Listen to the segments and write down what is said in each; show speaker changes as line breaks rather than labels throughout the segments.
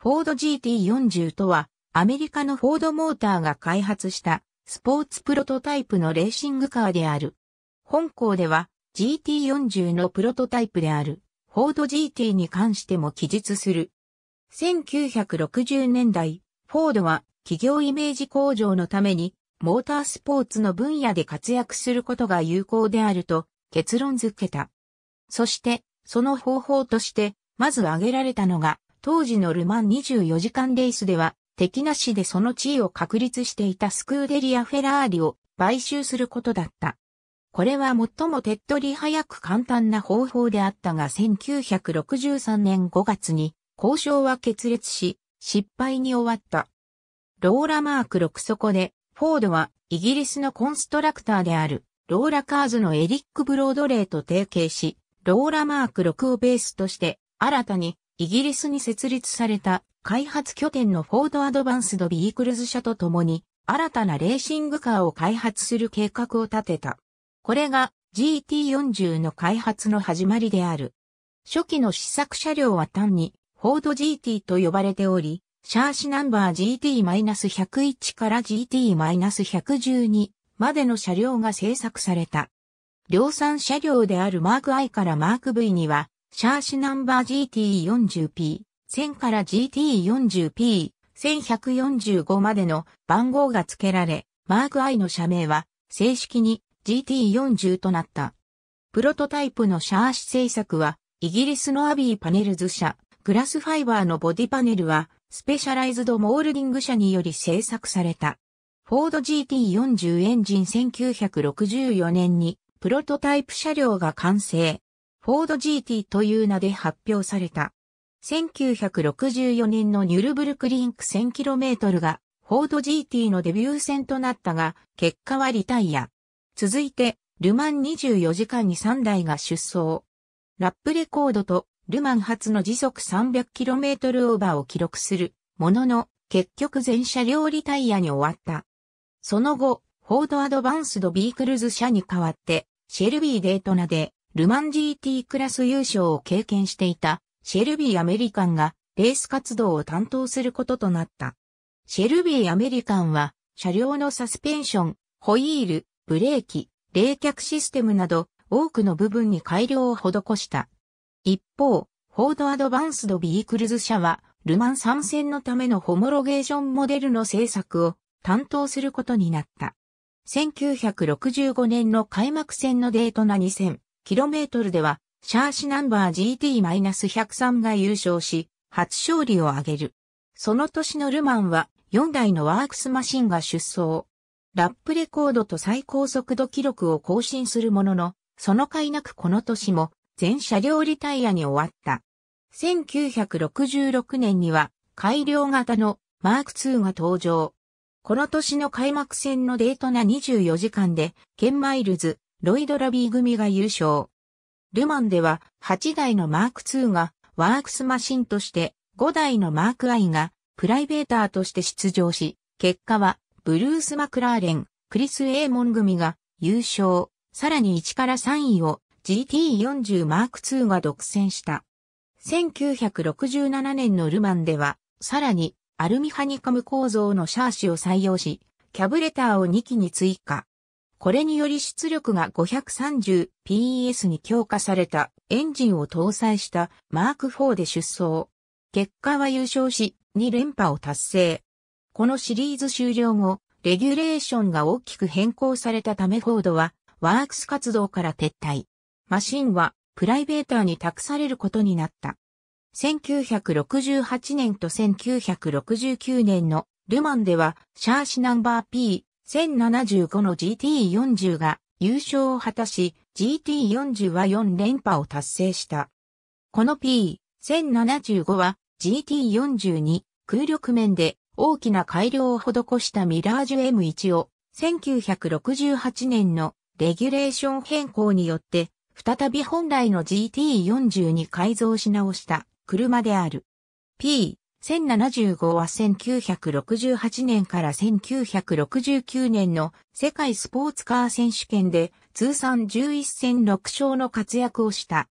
フォード GT40 とは、アメリカのフォードモーターが開発したスポーツプロトタイプのレーシングカーである。本校では GT40 のプロトタイプであるフォード GT に関しても記述する。1960年代、フォードは企業イメージ向上のためにモータースポーツの分野で活躍することが有効であると結論づけた。そして、その方法として、まず挙げられたのが当時のルマン24時間レースでは、敵なしでその地位を確立していたスクーデリア・フェラーリを買収することだった。これは最も手っ取り早く簡単な方法であったが1963年5月に交渉は決裂し、失敗に終わった。ローラマーク6そこで、フォードはイギリスのコンストラクターであるローラカーズのエリック・ブロードレイと提携し、ローラマーク6をベースとして新たにイギリスに設立された開発拠点のフォードアドバンスドビークルズ社と共に新たなレーシングカーを開発する計画を立てた。これが GT40 の開発の始まりである。初期の試作車両は単にフォード GT と呼ばれており、シャーシナンバー GT-101 から GT-112 までの車両が製作された。量産車両であるマーク I からマーク V にはシャーシナンバー GT40P、1000から GT40P、1145までの番号が付けられ、マーク I の社名は正式に GT40 となった。プロトタイプのシャーシ製作は、イギリスのアビーパネルズ社、グラスファイバーのボディパネルは、スペシャライズドモールディング社により製作された。フォード GT40 エンジン1964年にプロトタイプ車両が完成。フォード GT という名で発表された。1964年のニュルブルクリンク 1000km がフォード GT のデビュー戦となったが、結果はリタイア。続いて、ルマン24時間に3台が出走。ラップレコードとルマン初の時速 300km オーバーを記録するものの、結局全車両リタイアに終わった。その後、フォードアドバンスドビークルズ車に代わって、シェルビーデートナでルマン GT クラス優勝を経験していたシェルビーアメリカンがレース活動を担当することとなった。シェルビーアメリカンは車両のサスペンション、ホイール、ブレーキ、冷却システムなど多くの部分に改良を施した。一方、フォードアドバンスドビークルズ社は、ルマン参戦のためのホモロゲーションモデルの制作を担当することになった。1965年の開幕戦のデートな2000、km では、シャーシナンバー GT-103 が優勝し、初勝利を挙げる。その年のルマンは、4台のワークスマシンが出走。ラップレコードと最高速度記録を更新するものの、その甲斐なくこの年も、全車両リタイアに終わった。1966年には、改良型のマーク2が登場。この年の開幕戦のデートな24時間で、ケンマイルズ、ロイド・ラビー組が優勝。ルマンでは8台のマーク2がワークスマシンとして5台のマーク I がプライベーターとして出場し、結果はブルース・マクラーレン、クリス・エーモン組が優勝、さらに1から3位を GT40 マーク2が独占した。1967年のルマンでは、さらにアルミハニカム構造のシャーシを採用し、キャブレターを2機に追加。これにより出力が 530PS に強化されたエンジンを搭載したマーク4で出走。結果は優勝し、2連覇を達成。このシリーズ終了後、レギュレーションが大きく変更されたためフォードは、ワークス活動から撤退。マシンは、プライベーターに託されることになった。1968年と1969年のルマンでは、シャーシナンバー P 1075の GT40 が優勝を果たし、GT40 は4連覇を達成した。この P1075 は GT40 に空力面で大きな改良を施したミラージュ M1 を1968年のレギュレーション変更によって再び本来の GT40 に改造し直した車である。P 1075は1968年から1969年の世界スポーツカー選手権で通算11戦6勝の活躍をした。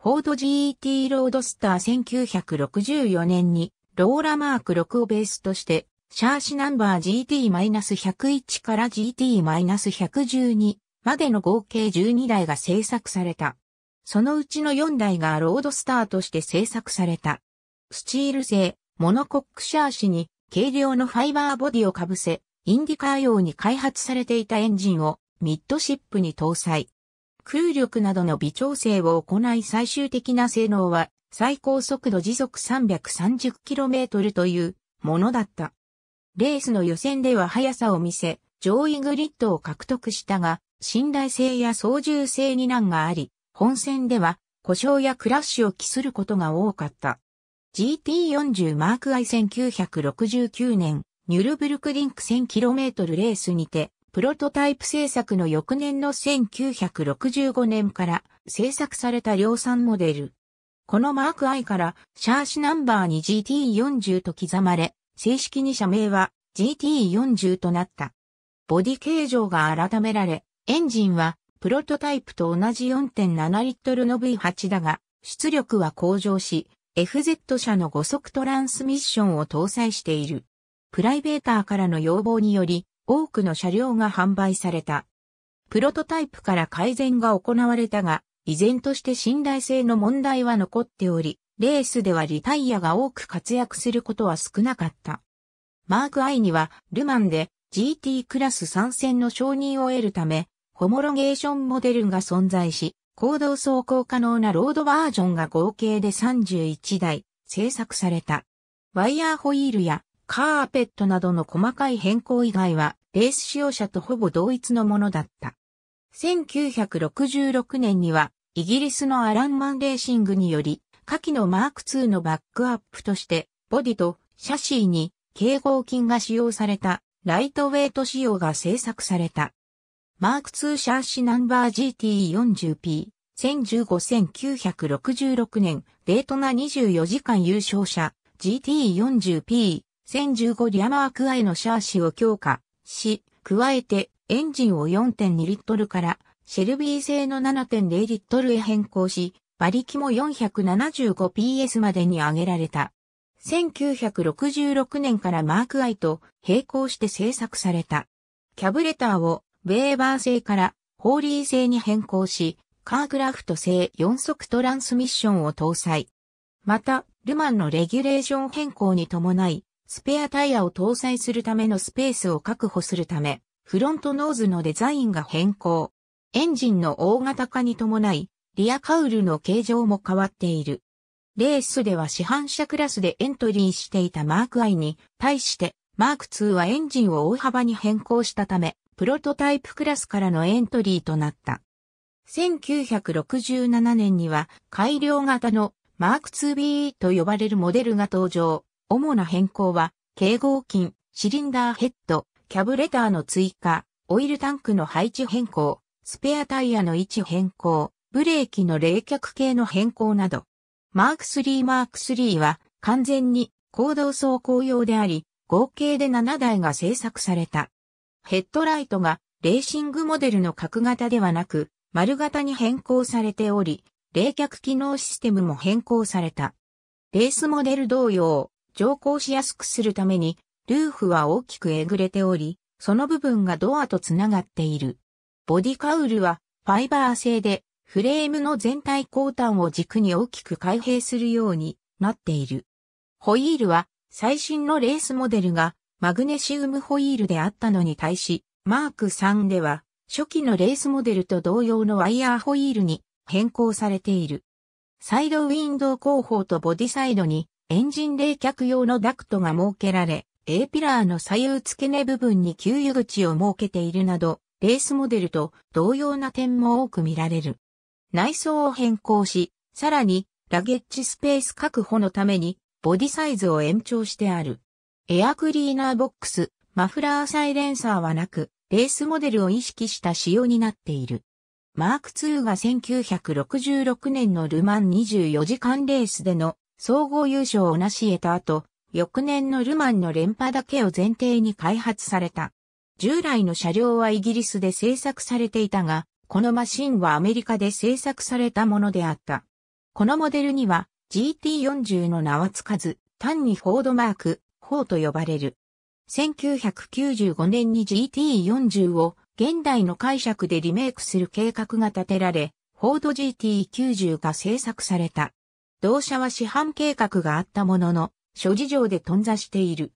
フォード GT ロードスター1964年にローラマーク6をベースとしてシャーシナンバー GT-101 から GT-112 までの合計12台が製作された。そのうちの4台がロードスターとして製作された。スチール製、モノコックシャーシに軽量のファイバーボディをかぶせ、インディカー用に開発されていたエンジンをミッドシップに搭載。空力などの微調整を行い最終的な性能は最高速度時速 330km というものだった。レースの予選では速さを見せ、上位グリッドを獲得したが、信頼性や操縦性に難があり、本戦では故障やクラッシュを期することが多かった。GT40 マーク i 1969年、ニュルブルクリンク 1000km レースにて、プロトタイプ制作の翌年の1965年から製作された量産モデル。このマーク i からシャーシナンバーに GT40 と刻まれ、正式に社名は GT40 となった。ボディ形状が改められ、エンジンはプロトタイプと同じ4.7リットルの V8 だが、出力は向上し、FZ 社の5速トランスミッションを搭載している。プライベーターからの要望により、多くの車両が販売された。プロトタイプから改善が行われたが、依然として信頼性の問題は残っており、レースではリタイアが多く活躍することは少なかった。マーク I には、ルマンで GT クラス参戦の承認を得るため、ホモロゲーションモデルが存在し、行動走行可能なロードバージョンが合計で31台製作された。ワイヤーホイールやカーペットなどの細かい変更以外はレース使用者とほぼ同一のものだった。1966年にはイギリスのアランマンレーシングにより下記のマーク2のバックアップとしてボディとシャシーに警合金が使用されたライトウェイト仕様が製作された。マーク2シャーシナンバー GTE40P、1015-1966年、レートナ24時間優勝者、GTE40P、1015リアマーク I のシャーシを強化し、加えてエンジンを4.2リットルからシェルビー製の7.0リットルへ変更し、馬力も 475PS までに上げられた。1966年からマーク I と並行して製作された。キャブレターをベーバー製からホーリー製に変更し、カークラフト製4速トランスミッションを搭載。また、ルマンのレギュレーション変更に伴い、スペアタイヤを搭載するためのスペースを確保するため、フロントノーズのデザインが変更。エンジンの大型化に伴い、リアカウルの形状も変わっている。レースでは市販車クラスでエントリーしていたマーク I に対して、マーク2はエンジンを大幅に変更したため、プロトタイプクラスからのエントリーとなった。1967年には改良型のマーク 2B と呼ばれるモデルが登場。主な変更は、警合金、シリンダーヘッド、キャブレターの追加、オイルタンクの配置変更、スペアタイヤの位置変更、ブレーキの冷却系の変更など。マーク3マーク3は完全に行動走行用であり、合計で7台が製作された。ヘッドライトがレーシングモデルの角型ではなく、丸型に変更されており、冷却機能システムも変更された。レースモデル同様、乗降しやすくするために、ルーフは大きくえぐれており、その部分がドアとつながっている。ボディカウルはファイバー製で、フレームの全体後端を軸に大きく開閉するようになっている。ホイールは最新のレースモデルがマグネシウムホイールであったのに対し、マーク3では、初期のレースモデルと同様のワイヤーホイールに変更されている。サイドウィンドウ後方とボディサイドにエンジン冷却用のダクトが設けられ、A ピラーの左右付け根部分に給油口を設けているなど、レースモデルと同様な点も多く見られる。内装を変更し、さらにラゲッジスペース確保のためにボディサイズを延長してある。エアクリーナーボックス、マフラーサイレンサーはなく、レースモデルを意識した仕様になっている。マーク2が1966年のルマン24時間レースでの総合優勝を成し得た後、翌年のルマンの連覇だけを前提に開発された。従来の車両はイギリスで製作されていたが、このマシンはアメリカで製作されたものであった。このモデルには GT40 の名はつかず、単にフォードマーク砲と呼ばれる。1995年に GT40 を現代の解釈でリメイクする計画が立てられ、フォード GT90 が制作された。同社は市販計画があったものの、諸事情で頓挫している。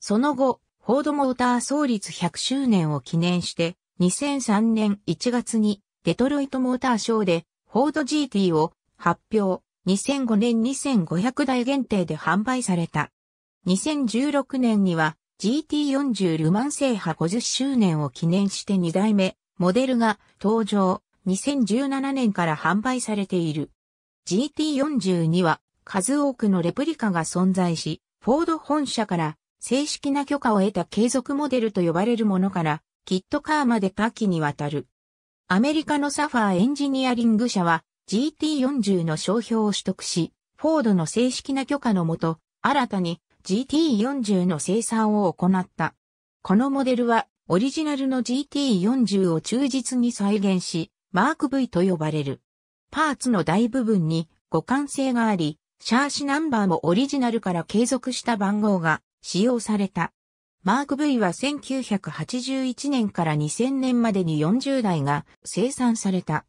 その後、フォードモーター創立100周年を記念して、2003年1月にデトロイトモーターショーでフォード GT を発表、2005年2500台限定で販売された。2016年には GT40 ルマン制覇50周年を記念して2代目モデルが登場。2017年から販売されている。GT40 には数多くのレプリカが存在し、フォード本社から正式な許可を得た継続モデルと呼ばれるものから、キットカーまで多岐にわたる。アメリカのサファーエンジニアリング社は GT40 の商標を取得し、フォードの正式な許可のもと、新たに GT40 の生産を行った。このモデルはオリジナルの GT40 を忠実に再現し、マーク V と呼ばれる。パーツの大部分に互換性があり、シャーシナンバーもオリジナルから継続した番号が使用された。マーク V は1981年から2000年までに40台が生産された。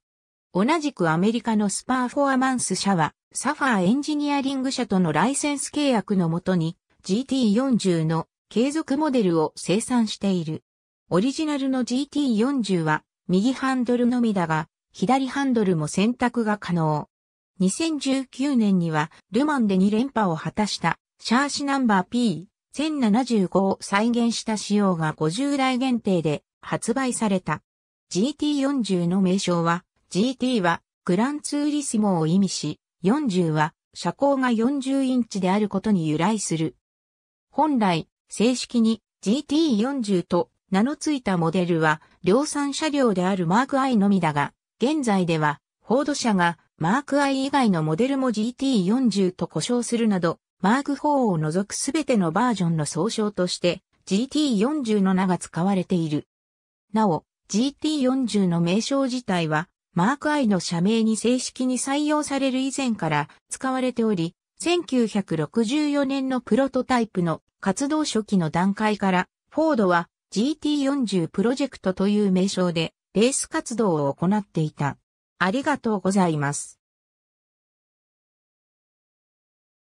同じくアメリカのスパーフォアマンス社は、サファーエンジニアリング社とのライセンス契約のもとに、GT40 の継続モデルを生産している。オリジナルの GT40 は右ハンドルのみだが、左ハンドルも選択が可能。2019年にはルマンで2連覇を果たしたシャーシナンバー P1075 を再現した仕様が50台限定で発売された。GT40 の名称は GT はグランツーリスモを意味し、40は車高が40インチであることに由来する。本来、正式に GT40 と名の付いたモデルは量産車両であるマーク I のみだが、現在では、フォード社がマーク I 以外のモデルも GT40 と呼称するなど、マーク4を除くすべてのバージョンの総称として GT40 の名が使われている。なお、GT40 の名称自体は、マーク I の社名に正式に採用される以前から使われており、1964年のプロトタイプの活動初期の段階から、フォードは GT40 プロジェクトという名称でレース活動を行っていた。ありがとうございます。